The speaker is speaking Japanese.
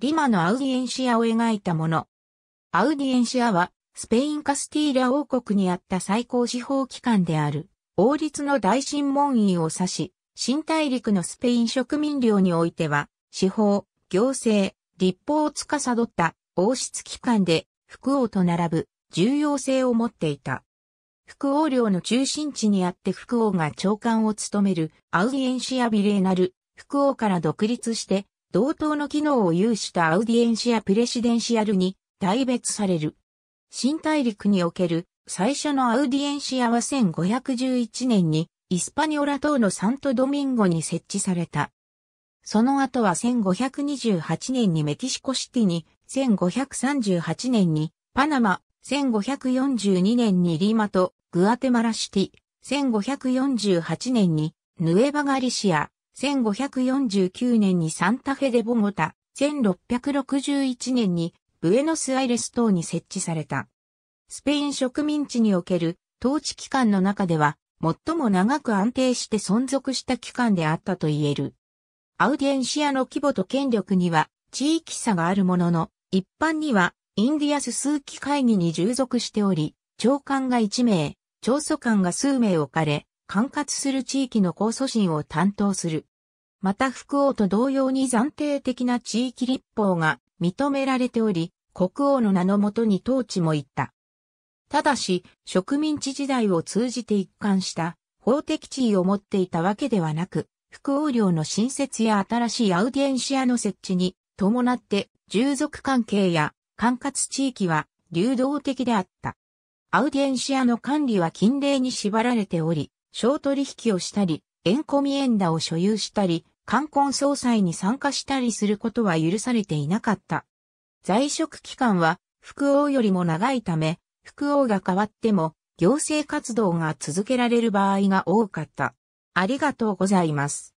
リマのアウディエンシアを描いたもの。アウディエンシアは、スペインカスティーラ王国にあった最高司法機関である、王立の大審問員を指し、新大陸のスペイン植民領においては、司法、行政、立法を司った王室機関で、副王と並ぶ重要性を持っていた。副王領の中心地にあって副王が長官を務めるアウディエンシア・ビレーナル、副王から独立して同等の機能を有したアウディエンシア・プレシデンシアルに大別される。新大陸における最初のアウディエンシアは1511年にイスパニオラ島のサントドミンゴに設置された。その後は1528年にメキシコシティに、1538年にパナマ、1542年にリーマとグアテマラシティ、1548年にヌエバガリシア、1549年にサンタフェでボゴタ、1661年にブエノスアイレス島に設置された。スペイン植民地における統治機関の中では最も長く安定して存続した機関であったと言える。アウディエンシアの規模と権力には地域差があるものの、一般にはインディアス数期会議に従属しており、長官が1名、長祖官が数名置かれ、管轄する地域の控訴審を担当する。また福王と同様に暫定的な地域立法が認められており、国王の名のもとに統治も行った。ただし、植民地時代を通じて一貫した法的地位を持っていたわけではなく、副王領の新設や新しいアウディエンシアの設置に伴って従属関係や管轄地域は流動的であった。アウディエンシアの管理は禁令に縛られており、商取引をしたり、円込み円打を所有したり、冠婚葬祭に参加したりすることは許されていなかった。在職期間は、副王よりも長いため、副王が変わっても、行政活動が続けられる場合が多かった。ありがとうございます。